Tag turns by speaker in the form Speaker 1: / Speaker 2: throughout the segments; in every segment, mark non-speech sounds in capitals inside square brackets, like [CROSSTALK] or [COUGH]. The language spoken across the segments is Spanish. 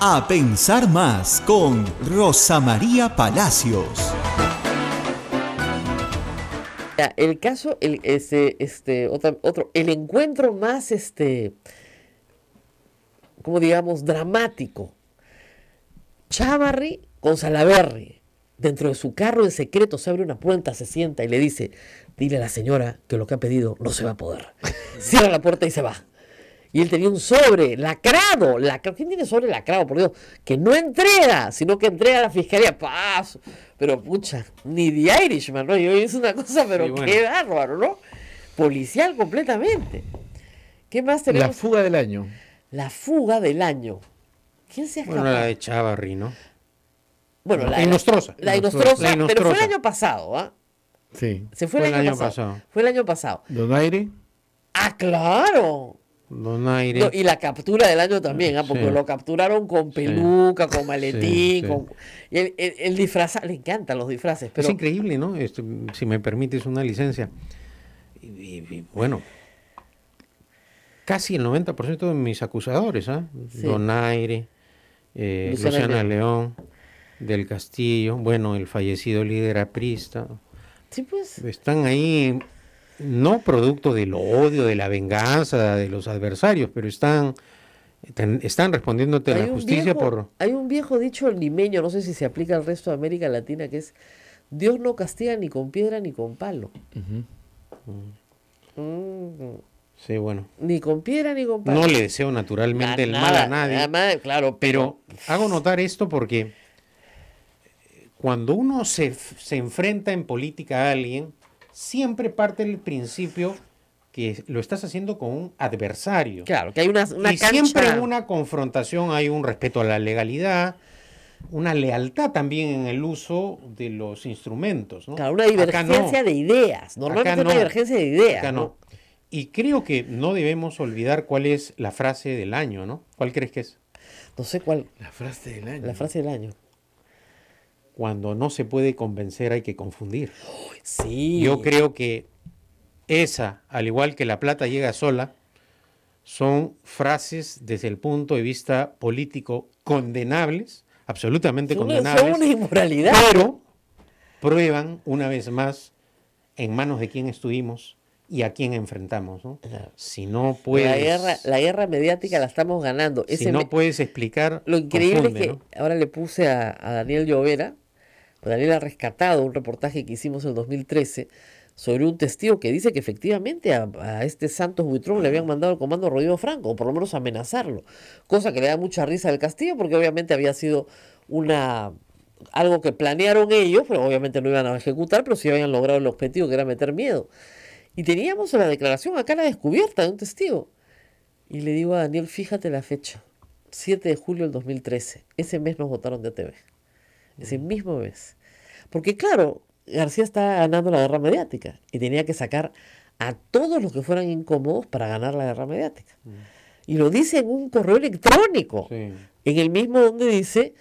Speaker 1: A Pensar Más con Rosa María Palacios.
Speaker 2: El caso, el, este, el encuentro más, este, como digamos, dramático. Chavarri con Salaverri. Dentro de su carro en secreto se abre una puerta, se sienta y le dice, dile a la señora que lo que ha pedido no se va a poder. [LAUGHS] Cierra la puerta y se va. Y él tenía un sobre lacrado. ¿Quién tiene sobre lacrado? Por Dios, que no entrega, sino que entrega a la fiscalía. Paso. Pero pucha, ni de Irishman, ¿no? Yo hice una cosa, pero qué bárbaro, ¿no? Policial completamente. ¿Qué más tenemos? La
Speaker 1: fuga del año.
Speaker 2: La fuga del año. ¿Quién se ha Bueno, la
Speaker 1: de Chavarri, ¿no? Bueno, la, de La de Nostrosa, pero fue el
Speaker 2: año pasado, ¿ah?
Speaker 1: Sí. Se fue, el, año, pasado. Fue
Speaker 2: el año pasado. aire Ah, claro.
Speaker 1: Donaire. y la
Speaker 2: captura del año también, ¿ah? porque lo capturaron con peluca, con maletín, con... el, disfraz, le encantan los disfraces. Es
Speaker 1: increíble, ¿no? Este, si me permites una licencia. Y, bueno, casi el 90% de mis acusadores, ¿ah? Donaire, eh, Luciana, León, del Castillo, bueno, el fallecido líder aprista. Sí, pues. Están ahí no producto del odio, de la venganza de los adversarios, pero están, están respondiéndote a la justicia por...
Speaker 2: Hay un viejo dicho limeño, no sé si se aplica al resto de América Latina, que es, Dios no castiga ni con piedra ni con palo.
Speaker 1: Mm. Sí, bueno.
Speaker 2: Ni con piedra ni con palo. No le
Speaker 1: deseo naturalmente el mal a nadie. claro, pero... pero... hago notar esto porque cuando uno se, se enfrenta en política a alguien, siempre parte del principio que lo estás haciendo con un adversario. Claro, que hay una, y siempre en una confrontación hay un respeto a la legalidad, una lealtad también en el uso de los instrumentos. ¿no? Claro, una divergencia de ideas. Normalmente una divergencia de ideas. Y creo que no debemos olvidar cuál es la frase del año, ¿no? ¿Cuál crees que es? No
Speaker 2: sé cuál. La frase del año. La frase del año
Speaker 1: cuando no se puede convencer hay que confundir. Sí. Yo creo que esa, al igual que la plata llega sola, son frases desde el punto de vista político condenables, absolutamente condenables. Son una inmoralidad. Pero prueban una vez más en manos de quién estuvimos y a quién enfrentamos. Si no puedes. La guerra,
Speaker 2: la guerra mediática la estamos ganando. si no puedes
Speaker 1: explicar. Lo increíble es que
Speaker 2: ahora le puse a, a Daniel Llovera Daniel ha rescatado un reportaje que hicimos en 2013 sobre un testigo que dice que efectivamente a, este Santos Buitrón le habían mandado el comando Rodrigo Franco, o por lo menos amenazarlo, cosa que le da mucha risa al Castillo porque obviamente había sido una algo que planearon ellos, pero obviamente no iban a ejecutar, pero sí habían logrado el objetivo que era meter miedo. Y teníamos la declaración acá la descubierta de un testigo. Y le digo a Daniel, fíjate la fecha, 7 de julio del 2013, ese mes nos votaron de TV ese mismo mes. Porque claro, García estaba ganando la guerra mediática y tenía que sacar a todos los que fueran incómodos para ganar la guerra mediática. Mm. Y lo dice en un correo electrónico, en el mismo donde dice,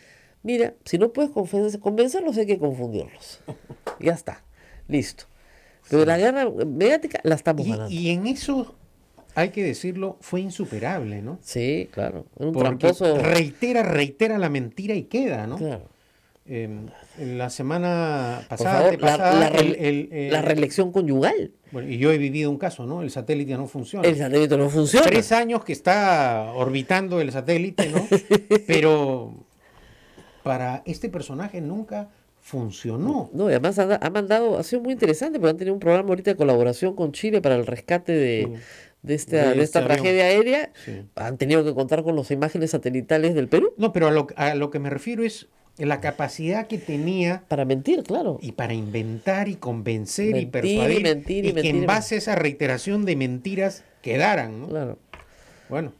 Speaker 2: mira, si no puedes convencerlos hay que confundirlos. [LAUGHS] ya está, listo. Pero la guerra mediática la estamos ganando. Y en eso,
Speaker 1: hay que decirlo, fue insuperable, ¿no? Sí, claro. Reitera, reitera la mentira y queda, ¿no? Claro. Em, la semana pasada, eh, la, reelección conyugal. Bueno, y yo he vivido un caso, ¿no? El satélite no funciona. El satélite no funciona. Tres años que está orbitando el satélite, ¿no? [LAUGHS] Pero para este personaje nunca funcionó. No, además
Speaker 2: ha mandado, ha sido muy interesante, porque han tenido un programa ahorita de colaboración con Chile para el rescate de, esta, tragedia aérea. Han tenido que contar con las imágenes satelitales del Perú.
Speaker 1: No, pero a lo que me refiero es la capacidad que tenía para mentir, claro, y para inventar y convencer y persuadir y, y, que en base a esa reiteración de mentiras quedaran, ¿no? Claro. Bueno.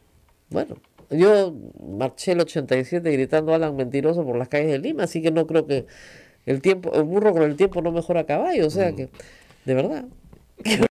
Speaker 1: Bueno, yo marché el
Speaker 2: 87 gritando Alan mentiroso por las calles de Lima, así que no creo que el tiempo el burro con el tiempo no mejora a caballo, o sea mm. que de verdad.